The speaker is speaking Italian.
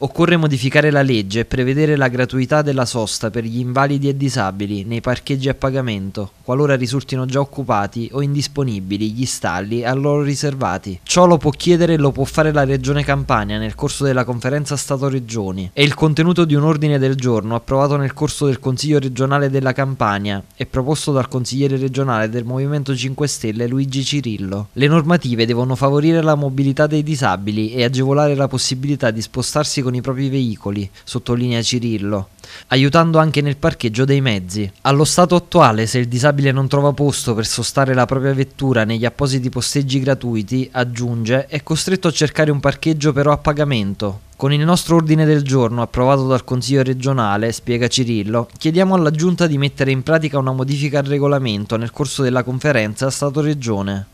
Occorre modificare la legge e prevedere la gratuità della sosta per gli invalidi e disabili nei parcheggi a pagamento, qualora risultino già occupati o indisponibili gli stalli a loro riservati. Ciò lo può chiedere e lo può fare la Regione Campania nel corso della conferenza Stato-Regioni. È il contenuto di un ordine del giorno approvato nel corso del Consiglio regionale della Campania e proposto dal consigliere regionale del Movimento 5 Stelle Luigi Cirillo. Le normative devono favorire la mobilità dei disabili e agevolare la possibilità di spostarsi con i propri veicoli, sottolinea Cirillo, aiutando anche nel parcheggio dei mezzi. Allo stato attuale, se il disabile non trova posto per sostare la propria vettura negli appositi posteggi gratuiti, aggiunge, è costretto a cercare un parcheggio però a pagamento, con il nostro ordine del giorno approvato dal Consiglio regionale, spiega Cirillo, chiediamo alla Giunta di mettere in pratica una modifica al regolamento nel corso della conferenza Stato-Regione.